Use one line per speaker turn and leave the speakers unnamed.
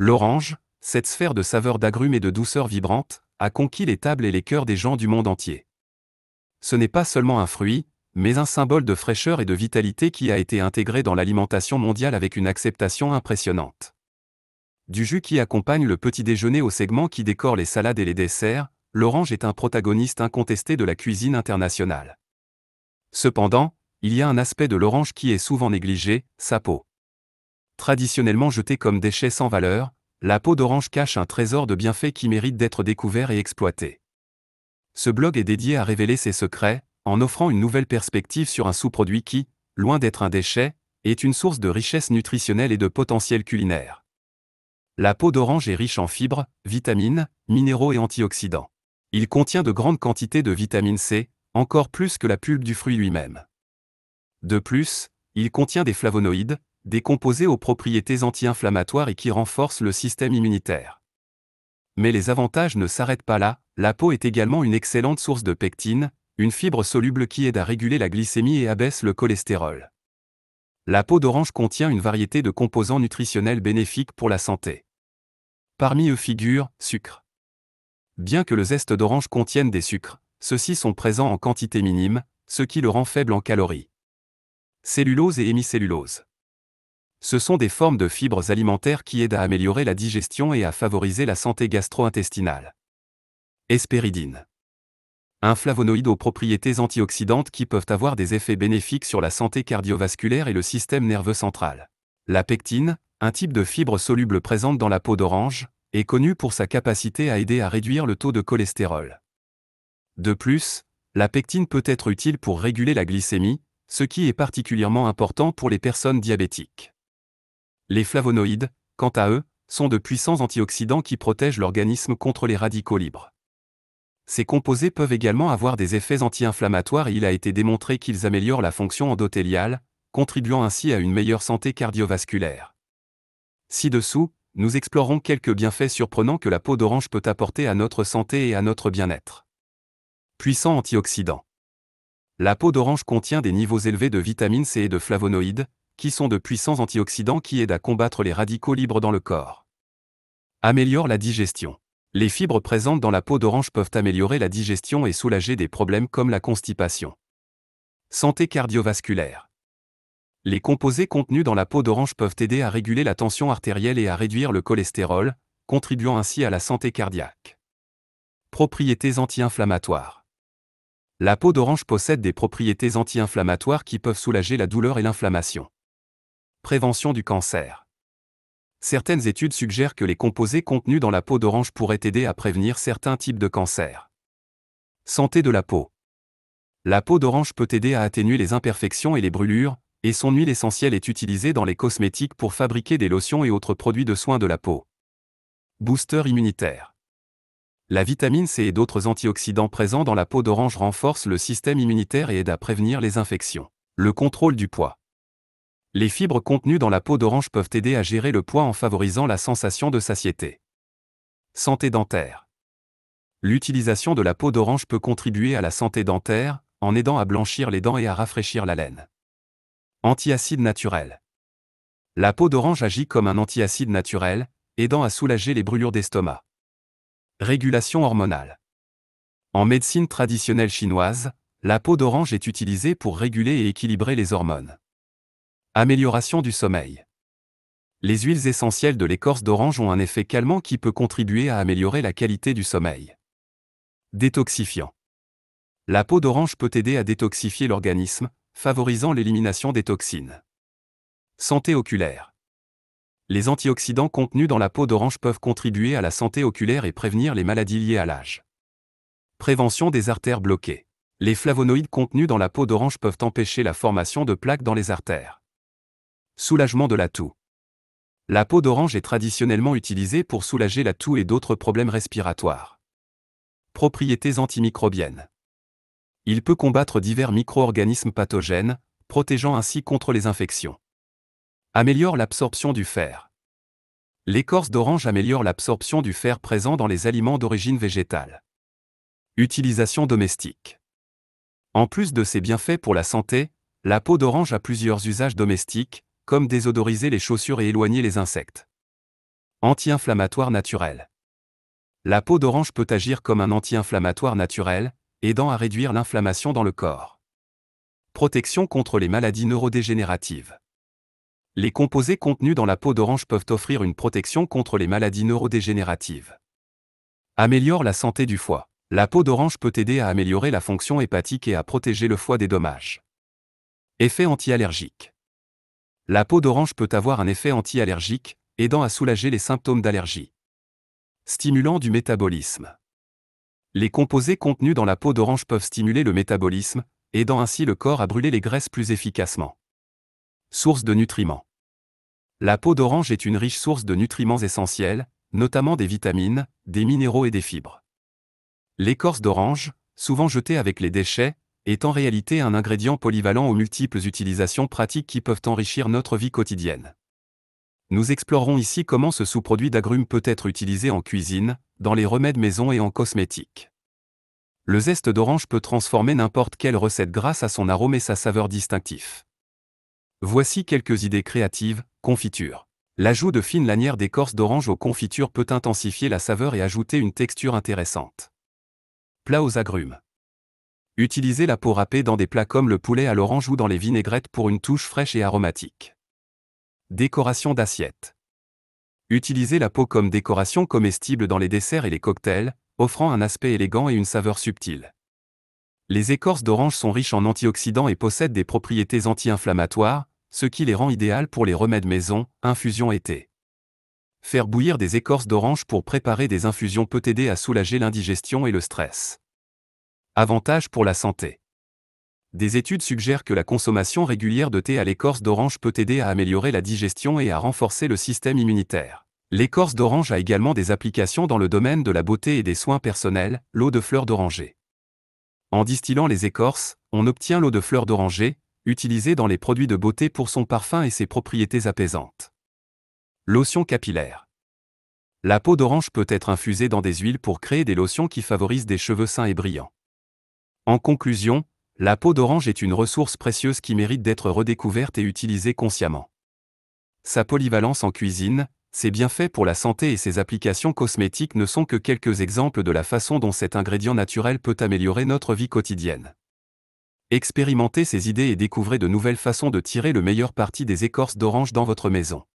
L'orange, cette sphère de saveur d'agrumes et de douceur vibrante, a conquis les tables et les cœurs des gens du monde entier. Ce n'est pas seulement un fruit, mais un symbole de fraîcheur et de vitalité qui a été intégré dans l'alimentation mondiale avec une acceptation impressionnante. Du jus qui accompagne le petit déjeuner au segment qui décore les salades et les desserts, l'orange est un protagoniste incontesté de la cuisine internationale. Cependant, il y a un aspect de l'orange qui est souvent négligé, sa peau traditionnellement jetée comme déchet sans valeur, la peau d'orange cache un trésor de bienfaits qui mérite d'être découvert et exploité. Ce blog est dédié à révéler ses secrets, en offrant une nouvelle perspective sur un sous-produit qui, loin d'être un déchet, est une source de richesse nutritionnelle et de potentiel culinaire. La peau d'orange est riche en fibres, vitamines, minéraux et antioxydants. Il contient de grandes quantités de vitamine C, encore plus que la pulpe du fruit lui-même. De plus, il contient des flavonoïdes, Décomposés aux propriétés anti-inflammatoires et qui renforcent le système immunitaire. Mais les avantages ne s'arrêtent pas là, la peau est également une excellente source de pectine, une fibre soluble qui aide à réguler la glycémie et abaisse le cholestérol. La peau d'orange contient une variété de composants nutritionnels bénéfiques pour la santé. Parmi eux figurent sucre. Bien que le zeste d'orange contienne des sucres, ceux-ci sont présents en quantité minime, ce qui le rend faible en calories. Cellulose et hémicellulose. Ce sont des formes de fibres alimentaires qui aident à améliorer la digestion et à favoriser la santé gastro-intestinale. Hespéridine. Un flavonoïde aux propriétés antioxydantes qui peuvent avoir des effets bénéfiques sur la santé cardiovasculaire et le système nerveux central. La pectine, un type de fibre soluble présente dans la peau d'orange, est connue pour sa capacité à aider à réduire le taux de cholestérol. De plus, la pectine peut être utile pour réguler la glycémie, ce qui est particulièrement important pour les personnes diabétiques. Les flavonoïdes, quant à eux, sont de puissants antioxydants qui protègent l'organisme contre les radicaux libres. Ces composés peuvent également avoir des effets anti-inflammatoires et il a été démontré qu'ils améliorent la fonction endothéliale, contribuant ainsi à une meilleure santé cardiovasculaire. Ci-dessous, nous explorons quelques bienfaits surprenants que la peau d'orange peut apporter à notre santé et à notre bien-être. Puissant antioxydant. La peau d'orange contient des niveaux élevés de vitamine C et de flavonoïdes, qui sont de puissants antioxydants qui aident à combattre les radicaux libres dans le corps. Améliore la digestion. Les fibres présentes dans la peau d'orange peuvent améliorer la digestion et soulager des problèmes comme la constipation. Santé cardiovasculaire. Les composés contenus dans la peau d'orange peuvent aider à réguler la tension artérielle et à réduire le cholestérol, contribuant ainsi à la santé cardiaque. Propriétés anti-inflammatoires. La peau d'orange possède des propriétés anti-inflammatoires qui peuvent soulager la douleur et l'inflammation. Prévention du cancer. Certaines études suggèrent que les composés contenus dans la peau d'orange pourraient aider à prévenir certains types de cancers. Santé de la peau. La peau d'orange peut aider à atténuer les imperfections et les brûlures, et son huile essentielle est utilisée dans les cosmétiques pour fabriquer des lotions et autres produits de soins de la peau. Booster immunitaire. La vitamine C et d'autres antioxydants présents dans la peau d'orange renforcent le système immunitaire et aident à prévenir les infections. Le contrôle du poids. Les fibres contenues dans la peau d'orange peuvent aider à gérer le poids en favorisant la sensation de satiété. Santé dentaire. L'utilisation de la peau d'orange peut contribuer à la santé dentaire, en aidant à blanchir les dents et à rafraîchir la laine. Antiacide naturel. La peau d'orange agit comme un antiacide naturel, aidant à soulager les brûlures d'estomac. Régulation hormonale. En médecine traditionnelle chinoise, la peau d'orange est utilisée pour réguler et équilibrer les hormones. Amélioration du sommeil. Les huiles essentielles de l'écorce d'orange ont un effet calmant qui peut contribuer à améliorer la qualité du sommeil. Détoxifiant. La peau d'orange peut aider à détoxifier l'organisme, favorisant l'élimination des toxines. Santé oculaire. Les antioxydants contenus dans la peau d'orange peuvent contribuer à la santé oculaire et prévenir les maladies liées à l'âge. Prévention des artères bloquées. Les flavonoïdes contenus dans la peau d'orange peuvent empêcher la formation de plaques dans les artères. Soulagement de la toux. La peau d'orange est traditionnellement utilisée pour soulager la toux et d'autres problèmes respiratoires. Propriétés antimicrobiennes. Il peut combattre divers micro-organismes pathogènes, protégeant ainsi contre les infections. Améliore l'absorption du fer. L'écorce d'orange améliore l'absorption du fer présent dans les aliments d'origine végétale. Utilisation domestique. En plus de ses bienfaits pour la santé, la peau d'orange a plusieurs usages domestiques, comme désodoriser les chaussures et éloigner les insectes. Anti-inflammatoire naturel. La peau d'orange peut agir comme un anti-inflammatoire naturel, aidant à réduire l'inflammation dans le corps. Protection contre les maladies neurodégénératives. Les composés contenus dans la peau d'orange peuvent offrir une protection contre les maladies neurodégénératives. Améliore la santé du foie. La peau d'orange peut aider à améliorer la fonction hépatique et à protéger le foie des dommages. Effet anti-allergique. La peau d'orange peut avoir un effet anti-allergique, aidant à soulager les symptômes d'allergie. Stimulant du métabolisme. Les composés contenus dans la peau d'orange peuvent stimuler le métabolisme, aidant ainsi le corps à brûler les graisses plus efficacement. Source de nutriments. La peau d'orange est une riche source de nutriments essentiels, notamment des vitamines, des minéraux et des fibres. L'écorce d'orange, souvent jetée avec les déchets, est en réalité un ingrédient polyvalent aux multiples utilisations pratiques qui peuvent enrichir notre vie quotidienne. Nous explorerons ici comment ce sous-produit d'agrumes peut être utilisé en cuisine, dans les remèdes maison et en cosmétique. Le zeste d'orange peut transformer n'importe quelle recette grâce à son arôme et sa saveur distinctif. Voici quelques idées créatives, confiture. L'ajout de fines lanières d'écorce d'orange aux confitures peut intensifier la saveur et ajouter une texture intéressante. Plat aux agrumes. Utilisez la peau râpée dans des plats comme le poulet à l'orange ou dans les vinaigrettes pour une touche fraîche et aromatique. Décoration d'assiette. Utilisez la peau comme décoration comestible dans les desserts et les cocktails, offrant un aspect élégant et une saveur subtile. Les écorces d'orange sont riches en antioxydants et possèdent des propriétés anti-inflammatoires, ce qui les rend idéales pour les remèdes maison, infusions et thé. Faire bouillir des écorces d'orange pour préparer des infusions peut aider à soulager l'indigestion et le stress. Avantages pour la santé. Des études suggèrent que la consommation régulière de thé à l'écorce d'orange peut aider à améliorer la digestion et à renforcer le système immunitaire. L'écorce d'orange a également des applications dans le domaine de la beauté et des soins personnels, l'eau de fleur d'oranger. En distillant les écorces, on obtient l'eau de fleur d'oranger, utilisée dans les produits de beauté pour son parfum et ses propriétés apaisantes. Lotion capillaire. La peau d'orange peut être infusée dans des huiles pour créer des lotions qui favorisent des cheveux sains et brillants. En conclusion, la peau d'orange est une ressource précieuse qui mérite d'être redécouverte et utilisée consciemment. Sa polyvalence en cuisine, ses bienfaits pour la santé et ses applications cosmétiques ne sont que quelques exemples de la façon dont cet ingrédient naturel peut améliorer notre vie quotidienne. Expérimentez ces idées et découvrez de nouvelles façons de tirer le meilleur parti des écorces d'orange dans votre maison.